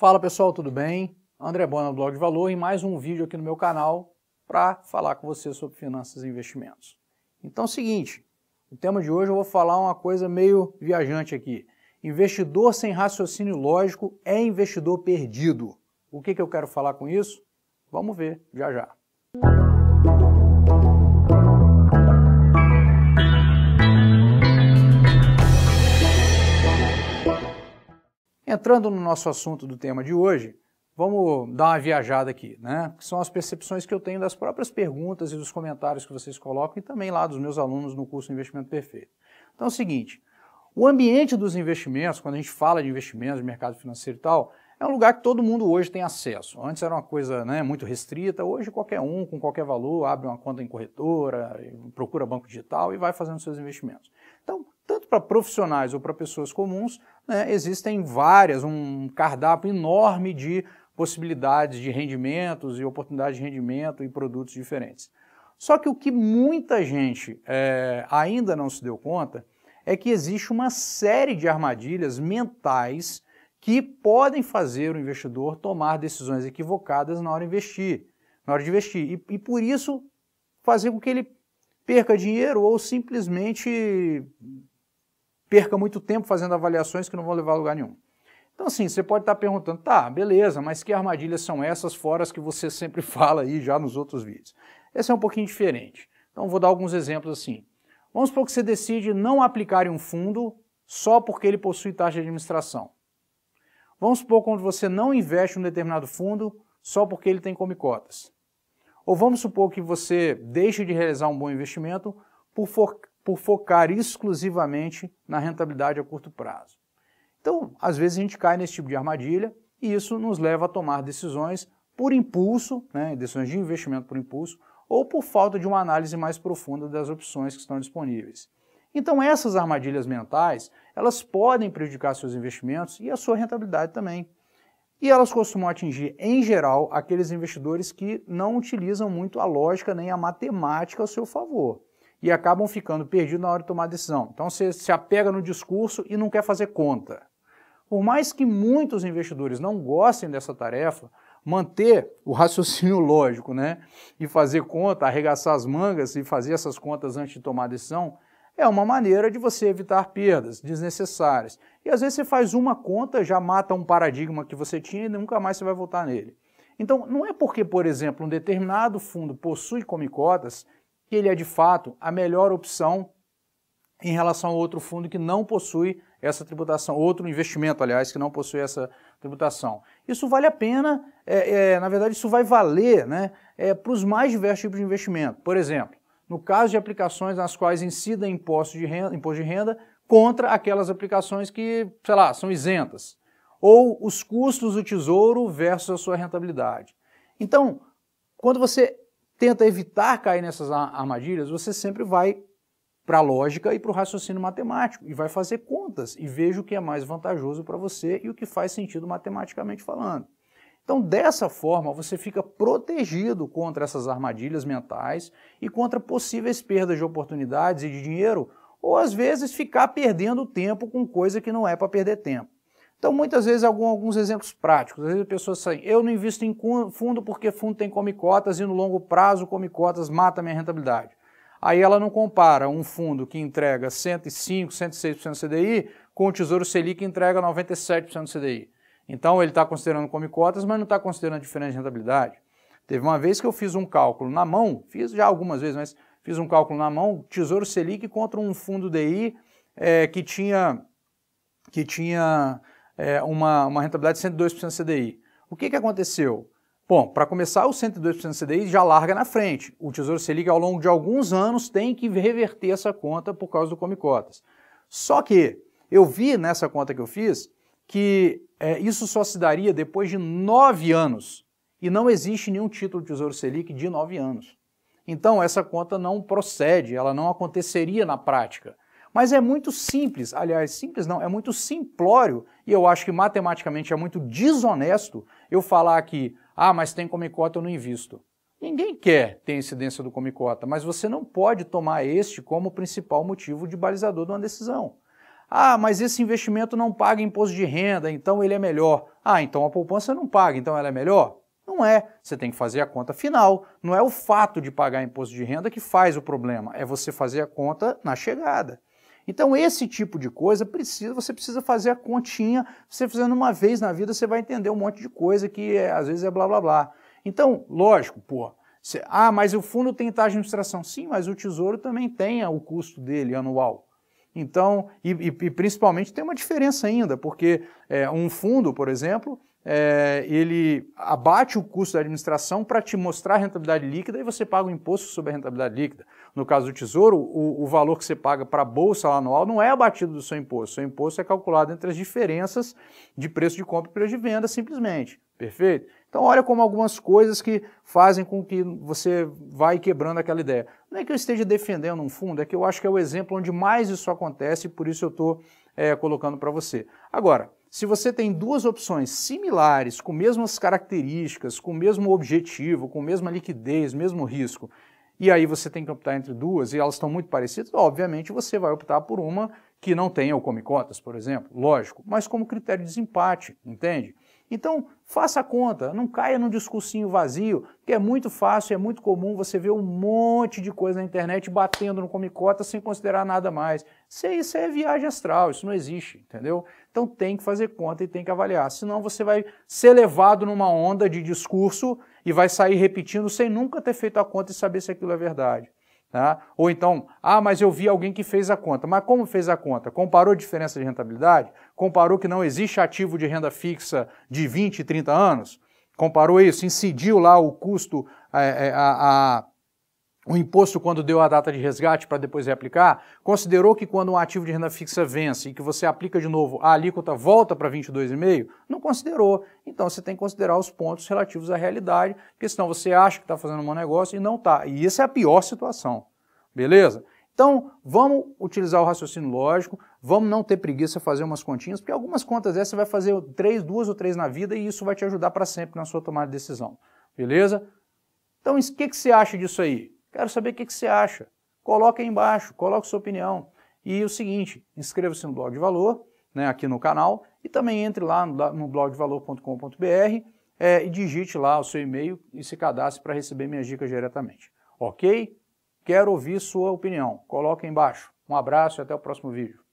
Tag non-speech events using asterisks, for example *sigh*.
Fala pessoal, tudo bem? André Bona, Blog de Valor, e mais um vídeo aqui no meu canal para falar com você sobre finanças e investimentos. Então é o seguinte, o tema de hoje eu vou falar uma coisa meio viajante aqui. Investidor sem raciocínio lógico é investidor perdido. O que, que eu quero falar com isso? Vamos ver já já. Entrando no nosso assunto do tema de hoje, vamos dar uma viajada aqui, né? Que são as percepções que eu tenho das próprias perguntas e dos comentários que vocês colocam e também lá dos meus alunos no curso Investimento Perfeito. Então é o seguinte, o ambiente dos investimentos, quando a gente fala de investimentos, de mercado financeiro e tal, é um lugar que todo mundo hoje tem acesso. Antes era uma coisa né, muito restrita, hoje qualquer um, com qualquer valor, abre uma conta em corretora, procura banco digital e vai fazendo seus investimentos. Então, para profissionais ou para pessoas comuns, né, existem várias, um cardápio enorme de possibilidades de rendimentos e oportunidades de rendimento e produtos diferentes. Só que o que muita gente é, ainda não se deu conta é que existe uma série de armadilhas mentais que podem fazer o investidor tomar decisões equivocadas na hora de investir, na hora de investir. E, e por isso fazer com que ele perca dinheiro ou simplesmente perca muito tempo fazendo avaliações que não vão levar a lugar nenhum. Então, assim, você pode estar perguntando, tá, beleza, mas que armadilhas são essas, fora as que você *laughs* sempre fala aí já nos outros vídeos? Essa é um pouquinho diferente. Então, vou dar alguns exemplos assim. Vamos supor que você decide não aplicar em um fundo só porque ele possui taxa de administração. Vamos supor quando você não investe em um determinado fundo só porque ele tem come cotas. Ou vamos supor que você deixe de realizar um bom investimento por, por focar exclusivamente na rentabilidade a curto prazo. Então, às vezes a gente cai nesse tipo de armadilha e isso nos leva a tomar decisões por impulso, né, decisões de investimento por impulso, ou por falta de uma análise mais profunda das opções que estão disponíveis. Então, essas armadilhas mentais, elas podem prejudicar seus investimentos e a sua rentabilidade também. E elas costumam atingir, em geral, aqueles investidores que não utilizam muito a lógica nem a matemática a seu favor e acabam ficando perdidos na hora de tomar decisão. Então você se apega no discurso e não quer fazer conta. Por mais que muitos investidores não gostem dessa tarefa, manter o raciocínio *laughs* lógico, né? E fazer conta, arregaçar as mangas e fazer essas contas antes de tomar decisão é uma maneira de você evitar perdas desnecessárias. E às vezes você faz uma conta, já mata um paradigma que você tinha e nunca mais você vai voltar nele. Então, não é porque, por exemplo, um determinado fundo possui comicotas que ele é de fato a melhor opção em relação a outro fundo que não possui essa tributação, outro investimento, aliás, que não possui essa tributação. Isso vale a pena, é, é, na verdade, isso vai valer né, é, para os mais diversos tipos de investimento. Por exemplo, no caso de aplicações nas quais incida imposto de renda, imposto de renda contra aquelas aplicações que, sei lá, são isentas. Ou os custos do tesouro versus a sua rentabilidade. Então, quando você tenta evitar cair nessas armadilhas, você sempre vai para a lógica e para o raciocínio matemático e vai fazer contas e veja o que é mais vantajoso para você e o que faz sentido matematicamente falando. Então, dessa forma, você fica protegido contra essas armadilhas mentais e contra possíveis perdas de oportunidades e de dinheiro, ou às vezes ficar perdendo tempo com coisa que não é para perder tempo. Então, muitas vezes, algum, alguns exemplos práticos. Às vezes a pessoa sai, eu não invisto em fundo porque fundo tem come cotas e no longo prazo come cotas mata minha rentabilidade. Aí ela não compara um fundo que entrega 105, 106% do CDI com o Tesouro Selic que entrega 97% do CDI. Então ele está considerando come cotas, mas não está considerando a diferença de rentabilidade. Teve uma vez que eu fiz um cálculo na mão, fiz já algumas vezes, mas fiz um cálculo na mão, Tesouro Selic contra um fundo DI é, eh, que tinha que tinha é, uma, uma rentabilidade de 102% CDI. O que, que aconteceu? Bom, para começar, o 102% CDI já larga na frente. O Tesouro Selic, ao longo de alguns anos, tem que reverter essa conta por causa do Comicotas. Só que eu vi nessa conta que eu fiz que é, isso só se daria depois de nove anos. E não existe nenhum título do Tesouro Selic de nove anos. Então, essa conta não procede, ela não aconteceria na prática. Mas é muito simples, aliás, simples não, é muito simplório e eu acho que matematicamente é muito desonesto eu falar que, ah, mas tem comicota, eu não invisto. Ninguém quer ter incidência do comicota, mas você não pode tomar este como principal motivo de balizador de uma decisão. Ah, mas esse investimento não paga imposto de renda, então ele é melhor. Ah, então a poupança não paga, então ela é melhor? Não é. Você tem que fazer a conta final. Não é o fato de pagar imposto de renda que faz o problema, é você fazer a conta na chegada. Então, esse tipo de coisa precisa, você precisa fazer a continha. Você fazendo uma vez na vida, você vai entender um monte de coisa que é, às vezes é blá blá blá. Então, lógico, pô. Cê, ah, mas o fundo tem taxa de administração. Sim, mas o tesouro também tem o custo dele anual. Então, e, e, e principalmente tem uma diferença ainda, porque é, um fundo, por exemplo, é, ele abate o custo da administração para te mostrar a rentabilidade líquida e você paga o imposto sobre a rentabilidade líquida. No caso do Tesouro, o, o valor que você paga para a bolsa anual não é abatido do seu imposto. seu imposto é calculado entre as diferenças de preço de compra e preço de venda, simplesmente. Perfeito? Então, olha como algumas coisas que fazem com que você vai quebrando aquela ideia. Não é que eu esteja defendendo um fundo, é que eu acho que é o exemplo onde mais isso acontece e por isso eu estou é, colocando para você. Agora, se você tem duas opções similares, com mesmas características, com o mesmo objetivo, com mesma liquidez, mesmo risco, e aí você tem que optar entre duas e elas estão muito parecidas, obviamente você vai optar por uma que não tenha o come cotas, por exemplo, lógico, mas como critério de desempate, entende? Então, faça a conta, não caia num discursinho vazio, que é muito fácil, é muito comum você ver um monte de coisa na internet batendo no come cotas sem considerar nada mais. Isso isso é viagem astral, isso não existe, entendeu? Então tem que fazer conta e tem que avaliar, senão você vai ser levado numa onda de discurso e vai sair repetindo sem nunca ter feito a conta e saber se aquilo é verdade. Tá? Ou então, ah, mas eu vi alguém que fez a conta. Mas como fez a conta? Comparou a diferença de rentabilidade? Comparou que não existe ativo de renda fixa de 20, 30 anos? Comparou isso? Incidiu lá o custo, eh, eh, a, a, a o imposto quando deu a data de resgate para depois reaplicar, considerou que quando um ativo de renda fixa vence e que você aplica de novo, a alíquota volta para 22,5? Não considerou. Então você tem que considerar os pontos relativos à realidade, porque senão você acha que está fazendo um bom negócio e não está. E isso é a pior situação. Beleza? Então, vamos utilizar o raciocínio lógico, vamos não ter preguiça de fazer umas continhas, porque algumas contas dessas você vai fazer três, duas ou três na vida e isso vai te ajudar para sempre na sua tomada de decisão. Beleza? Então, o que, que você acha disso aí? Quero saber o que, que você acha. Coloque aí embaixo, coloque sua opinião. E o seguinte, inscreva-se no Blog de Valor, né, aqui no canal, e também entre lá no blogdevalor.com.br é, e digite lá o seu e-mail e se cadastre para receber minhas dicas diretamente. Ok? Quero ouvir sua opinião. Coloque aí embaixo. Um abraço e até o próximo vídeo.